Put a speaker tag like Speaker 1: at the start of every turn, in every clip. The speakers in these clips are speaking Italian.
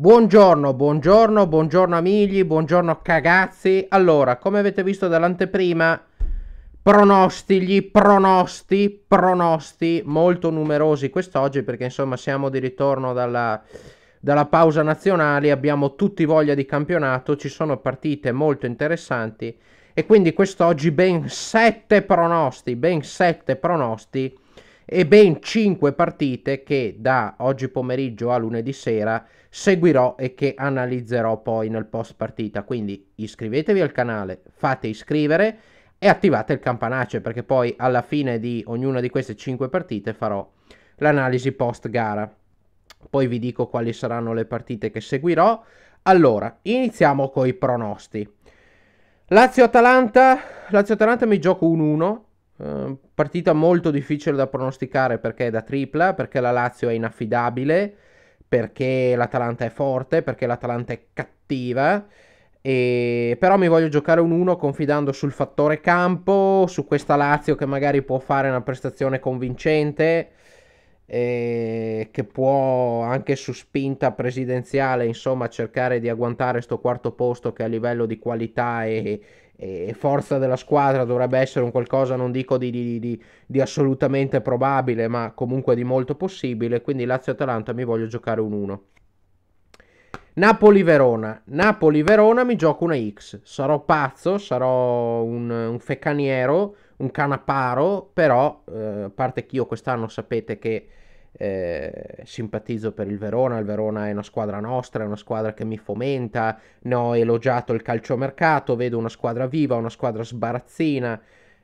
Speaker 1: Buongiorno, buongiorno, buongiorno amigli, buongiorno cagazzi. Allora, come avete visto dall'anteprima, pronosti, gli pronosti, pronosti molto numerosi quest'oggi perché insomma siamo di ritorno dalla, dalla pausa nazionale, abbiamo tutti voglia di campionato, ci sono partite molto interessanti e quindi quest'oggi ben 7 pronosti, ben 7 pronosti e ben 5 partite che da oggi pomeriggio a lunedì sera seguirò e che analizzerò poi nel post partita. Quindi iscrivetevi al canale, fate iscrivere e attivate il campanaccio perché poi alla fine di ognuna di queste 5 partite farò l'analisi post gara. Poi vi dico quali saranno le partite che seguirò. Allora, iniziamo con i pronosti. Lazio-Atalanta, Lazio-Atalanta mi gioco un 1 Ehm, partita molto difficile da pronosticare perché è da tripla, perché la Lazio è inaffidabile, perché l'Atalanta è forte, perché l'Atalanta è cattiva. E... Però mi voglio giocare un 1 confidando sul fattore campo, su questa Lazio che magari può fare una prestazione convincente, eh, che può anche su spinta presidenziale, insomma, cercare di agguantare questo quarto posto che a livello di qualità e, e forza della squadra dovrebbe essere un qualcosa, non dico di, di, di, di assolutamente probabile, ma comunque di molto possibile. Quindi Lazio-Atalanta mi voglio giocare un 1. Napoli-Verona. Napoli-Verona mi gioco una X. Sarò pazzo, sarò un, un fecaniero, un canaparo, però, eh, a parte che io quest'anno sapete che eh, simpatizzo per il Verona, il Verona è una squadra nostra, è una squadra che mi fomenta, ne ho elogiato il calciomercato, vedo una squadra viva, una squadra sbarazzina,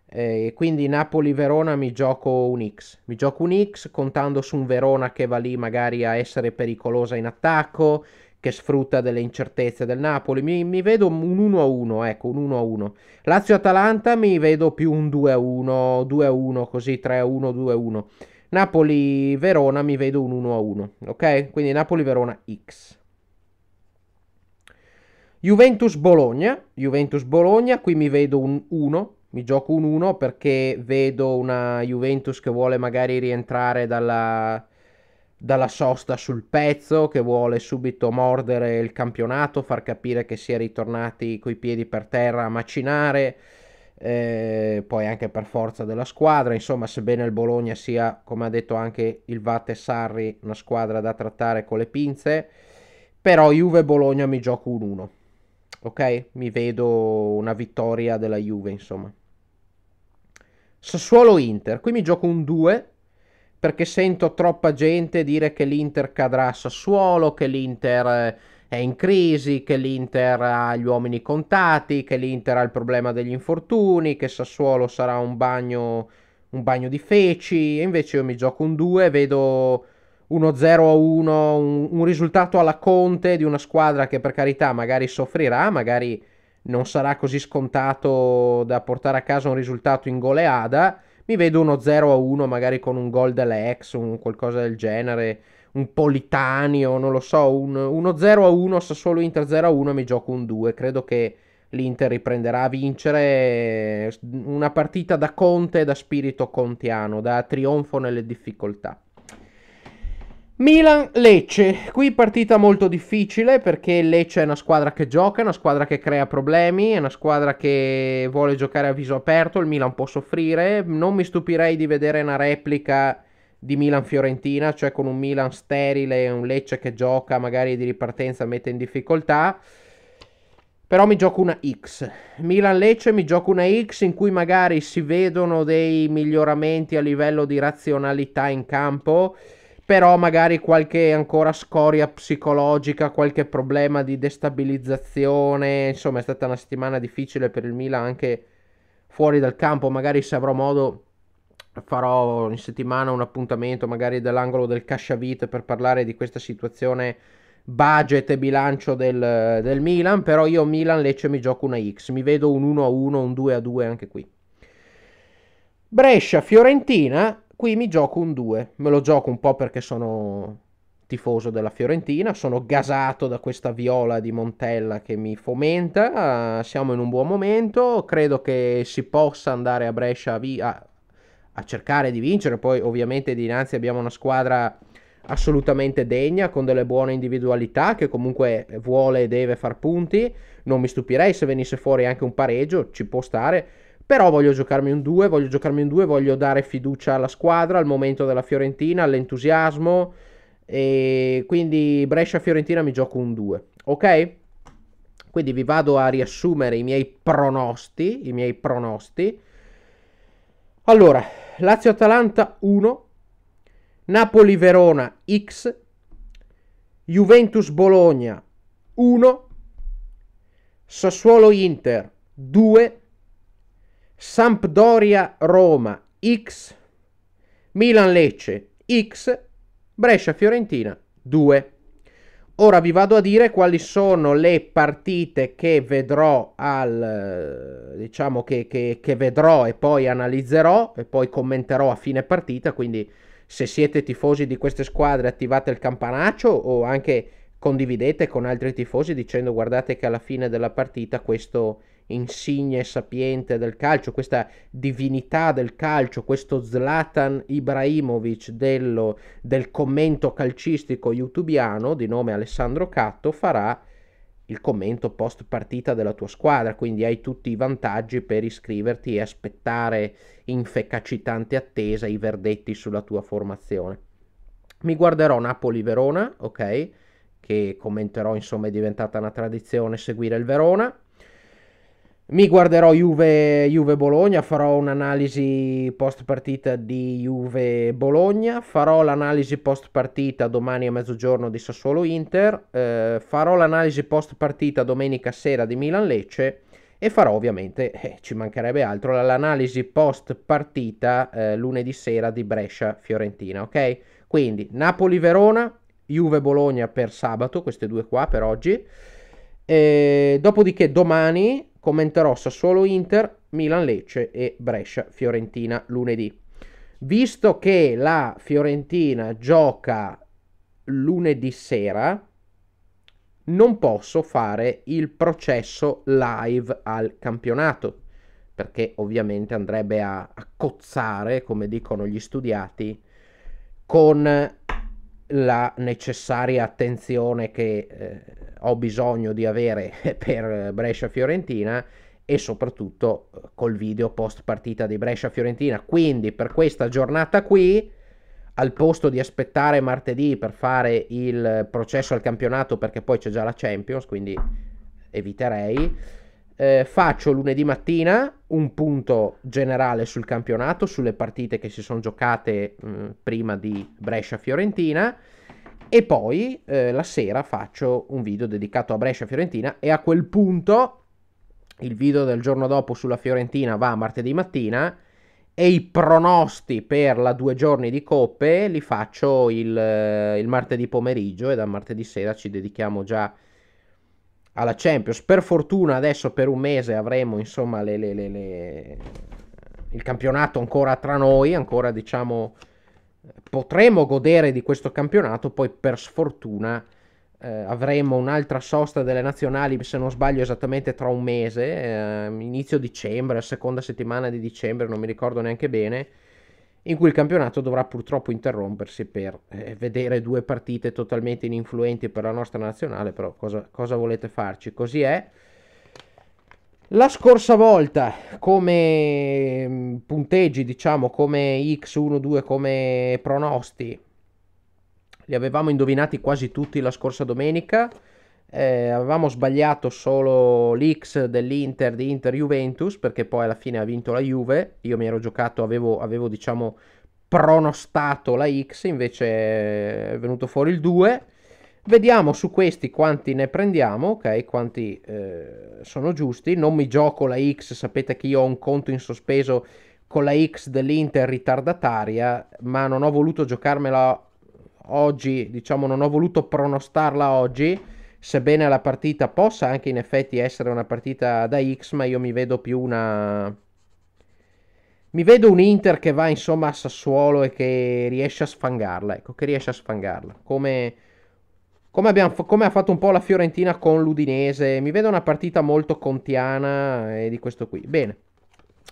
Speaker 1: eh, quindi Napoli-Verona mi gioco un X, mi gioco un X contando su un Verona che va lì magari a essere pericolosa in attacco, che sfrutta delle incertezze del Napoli. Mi, mi vedo un 1-1, ecco, un 1-1. Lazio-Atalanta mi vedo più un 2-1, 2-1, così 3-1, 2-1. Napoli-Verona mi vedo un 1-1, ok? Quindi Napoli-Verona X. Juventus-Bologna, Juventus-Bologna, qui mi vedo un 1, mi gioco un 1 perché vedo una Juventus che vuole magari rientrare dalla, dalla sosta sul pezzo, che vuole subito mordere il campionato, far capire che si è ritornati coi piedi per terra a macinare, eh, poi anche per forza della squadra, insomma sebbene il Bologna sia, come ha detto anche il Vate Sarri, una squadra da trattare con le pinze, però Juve-Bologna mi gioco un 1, ok? Mi vedo una vittoria della Juve, insomma. Sassuolo-Inter, qui mi gioco un 2, perché sento troppa gente dire che l'Inter cadrà a Sassuolo, che l'Inter eh, è in crisi, che l'Inter ha gli uomini contati, che l'Inter ha il problema degli infortuni, che Sassuolo sarà un bagno, un bagno di feci. E invece io mi gioco un 2, vedo uno 0 a 1, un, un risultato alla Conte di una squadra che per carità magari soffrirà, magari non sarà così scontato da portare a casa un risultato in goleada. Mi vedo uno 0 a 1, magari con un gol dell'ex, un qualcosa del genere un Politanio, non lo so, un, uno 0 a 1, Sassuolo Inter 0 a 1 e mi gioco un 2. Credo che l'Inter riprenderà a vincere eh, una partita da Conte, e da spirito contiano, da trionfo nelle difficoltà. Milan-Lecce, qui partita molto difficile perché Lecce è una squadra che gioca, una squadra che crea problemi, è una squadra che vuole giocare a viso aperto, il Milan può soffrire, non mi stupirei di vedere una replica di Milan-Fiorentina, cioè con un Milan sterile, un Lecce che gioca magari di ripartenza, mette in difficoltà. Però mi gioco una X. Milan-Lecce mi gioco una X in cui magari si vedono dei miglioramenti a livello di razionalità in campo, però magari qualche ancora scoria psicologica, qualche problema di destabilizzazione. Insomma, è stata una settimana difficile per il Milan anche fuori dal campo. Magari se avrò modo farò in settimana un appuntamento magari dell'angolo del Casciavite per parlare di questa situazione budget e bilancio del, del Milan, però io Milan Lecce mi gioco una X, mi vedo un 1-1, un 2-2 anche qui. Brescia, Fiorentina, qui mi gioco un 2, me lo gioco un po' perché sono tifoso della Fiorentina, sono gasato da questa viola di Montella che mi fomenta, siamo in un buon momento, credo che si possa andare a Brescia via, a cercare di vincere. Poi ovviamente dinanzi abbiamo una squadra assolutamente degna, con delle buone individualità, che comunque vuole e deve far punti. Non mi stupirei se venisse fuori anche un pareggio, ci può stare. Però voglio giocarmi un 2, voglio giocarmi un 2, voglio dare fiducia alla squadra, al momento della Fiorentina, all'entusiasmo. E quindi Brescia-Fiorentina mi gioco un 2, ok? Quindi vi vado a riassumere i miei pronosti, i miei pronosti. Allora, Lazio-Atalanta 1, Napoli-Verona X, Juventus-Bologna 1, Sassuolo-Inter 2, Sampdoria-Roma X, Milan-Lecce X, Brescia-Fiorentina 2. Ora vi vado a dire quali sono le partite che vedrò al eh, diciamo che, che, che, vedrò e poi analizzerò e poi commenterò a fine partita. Quindi, se siete tifosi di queste squadre, attivate il campanaccio o anche condividete con altri tifosi dicendo guardate che alla fine della partita questo insigne e sapiente del calcio, questa divinità del calcio, questo Zlatan Ibrahimovic dello, del commento calcistico youtubiano di nome Alessandro Catto farà il commento post partita della tua squadra, quindi hai tutti i vantaggi per iscriverti e aspettare in fecacitante attesa i verdetti sulla tua formazione. Mi guarderò Napoli-Verona, ok? Che commenterò, insomma, è diventata una tradizione seguire il Verona mi guarderò Juve, Juve Bologna, farò un'analisi post partita di Juve Bologna, farò l'analisi post partita domani a mezzogiorno di Sassuolo Inter, eh, farò l'analisi post partita domenica sera di Milan Lecce e farò ovviamente, eh, ci mancherebbe altro, l'analisi post partita eh, lunedì sera di Brescia Fiorentina, ok? Quindi Napoli Verona, Juve Bologna per sabato, queste due qua per oggi. E dopodiché domani commenterò Sassuolo Inter, Milan Lecce e Brescia Fiorentina lunedì. Visto che la Fiorentina gioca lunedì sera, non posso fare il processo live al campionato perché ovviamente andrebbe a, a, cozzare, come dicono gli studiati, con la necessaria attenzione che eh, ho bisogno di avere per Brescia-Fiorentina e soprattutto eh, col video post partita di Brescia-Fiorentina. Quindi per questa giornata qui, al posto di aspettare martedì per fare il processo al campionato perché poi c'è già la Champions, quindi eviterei, eh, faccio lunedì mattina un punto generale sul campionato, sulle partite che si sono giocate mh, mm, prima di Brescia-Fiorentina e poi eh, la sera faccio un video dedicato a Brescia Fiorentina e a quel punto il video del giorno dopo sulla Fiorentina va a martedì mattina e i pronosti per la due giorni di coppe li faccio il, eh, il martedì pomeriggio e da martedì sera ci dedichiamo già alla Champions. Per fortuna adesso per un mese avremo insomma le, le, le, il campionato ancora tra noi, ancora diciamo potremo godere di questo campionato, poi per sfortuna eh, avremo un'altra sosta delle nazionali, se non sbaglio esattamente tra un mese, eh, inizio dicembre, seconda settimana di dicembre, non mi ricordo neanche bene, in cui il campionato dovrà purtroppo interrompersi per eh, vedere due partite totalmente ininfluenti per la nostra nazionale, però cosa, cosa volete farci? Così è. La scorsa volta, come mm, punteggi, diciamo, come X1-2, come pronosti, li avevamo indovinati quasi tutti la scorsa domenica. Eh, avevamo sbagliato solo l'X dell'Inter di Inter-Juventus, perché poi alla fine ha vinto la Juve. Io mi ero giocato, avevo, avevo diciamo, pronostato la X, invece è venuto fuori il 2. Vediamo su questi quanti ne prendiamo, ok? Quanti eh, sono giusti. Non mi gioco la X, sapete che io ho un conto in sospeso con la X dell'Inter ritardataria, ma non ho voluto giocarmela oggi, diciamo non ho voluto pronostarla oggi, sebbene la partita possa anche in effetti essere una partita da X, ma io mi vedo più una... Mi vedo un Inter che va insomma a Sassuolo e che riesce a sfangarla, ecco, che riesce a sfangarla, come come, abbiamo, come, ha fatto un po' la Fiorentina con l'Udinese. Mi vedo una partita molto contiana e eh, di questo qui. Bene,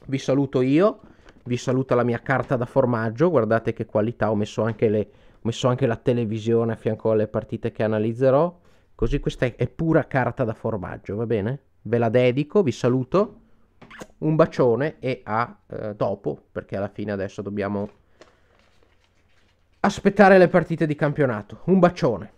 Speaker 1: vi saluto io, vi saluta la mia carta da formaggio. Guardate che qualità, ho messo anche, le, ho messo anche la televisione a fianco alle partite che analizzerò. Così questa è, pura carta da formaggio, va bene? Ve la dedico, vi saluto. Un bacione e a eh, dopo, perché alla fine adesso dobbiamo aspettare le partite di campionato. Un bacione.